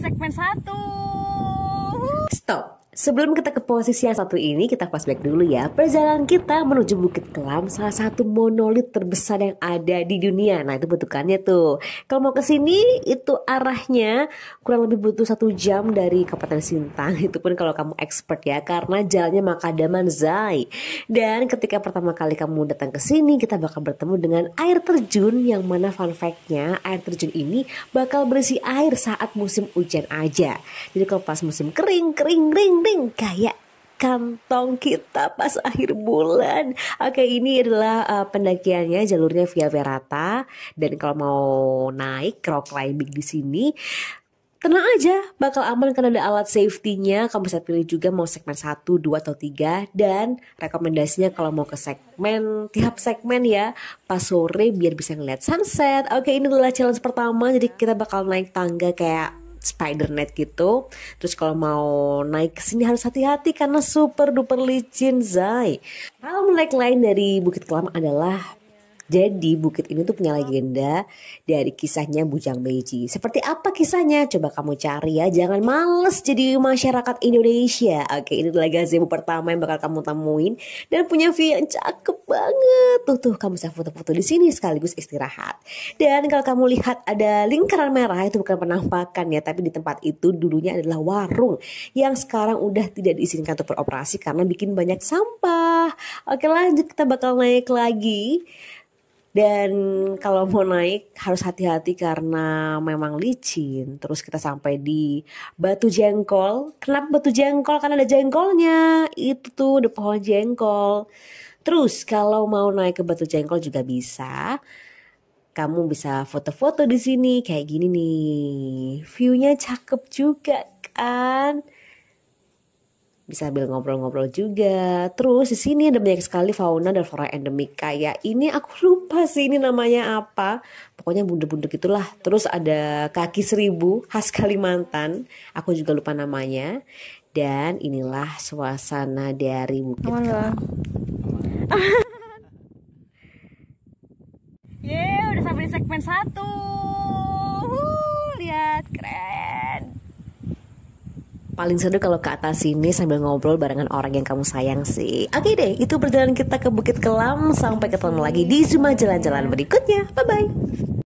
segmen 1. Stop. Sebelum kita ke posisi yang satu ini, kita flashback dulu ya. Perjalanan kita menuju Bukit Kelam, salah satu monolit terbesar yang ada di dunia. Nah, itu bentukannya tuh. Kalau mau ke sini, itu arahnya kurang lebih butuh satu jam dari Kabupaten Sintang. Itu pun kalau kamu expert ya, karena jalannya makadaman zai. Dan ketika pertama kali kamu datang ke sini, kita bakal bertemu dengan air terjun yang mana fun fact-nya, air terjun ini bakal berisi air saat musim hujan aja. Jadi kalau pas musim kering, kering, kering, kering Kayak kayak kantong kita pas akhir bulan. Oke, ini adalah uh, pendakiannya, jalurnya via Verata. Dan kalau mau naik rock climbing di sini, tenang aja, bakal aman karena ada alat safety-nya. Kamu bisa pilih juga mau segmen 1, 2, atau 3. Dan rekomendasinya kalau mau ke segmen, tiap segmen ya, pas sore biar bisa ngeliat sunset. Oke, ini adalah challenge pertama, jadi kita bakal naik tangga kayak spider net gitu. Terus kalau mau naik ke sini harus hati-hati karena super duper licin, Zai. Hal menarik lain dari Bukit Kelam adalah jadi bukit ini tuh punya legenda dari kisahnya Bujang Meiji. Seperti apa kisahnya? Coba kamu cari ya. Jangan males jadi masyarakat Indonesia. Oke, ini adalah gazebo pertama yang bakal kamu temuin dan punya view yang cakep banget. Tuh tuh kamu bisa foto-foto di sini sekaligus istirahat. Dan kalau kamu lihat ada lingkaran merah itu bukan penampakan ya, tapi di tempat itu dulunya adalah warung yang sekarang udah tidak diizinkan untuk beroperasi karena bikin banyak sampah. Oke lanjut kita bakal naik lagi. Dan kalau mau naik harus hati-hati karena memang licin. Terus kita sampai di batu jengkol. Kenapa batu jengkol? Karena ada jengkolnya. Itu tuh ada pohon jengkol. Terus kalau mau naik ke batu jengkol juga bisa. Kamu bisa foto-foto di sini kayak gini nih. Viewnya cakep juga kan bisa sambil ngobrol-ngobrol juga. Terus di sini ada banyak sekali fauna dan flora endemik kayak ini aku lupa sih ini namanya apa. Pokoknya bunda-bunda gitulah. Terus ada kaki seribu khas Kalimantan. Aku juga lupa namanya. Dan inilah suasana dari Bukit Kelam. Yeay, udah sampai di segmen satu. Uh, lihat keren paling seru kalau ke atas sini sambil ngobrol barengan orang yang kamu sayang sih. Oke deh, itu perjalanan kita ke Bukit Kelam. Sampai ketemu lagi di semua Jalan-Jalan berikutnya. Bye-bye.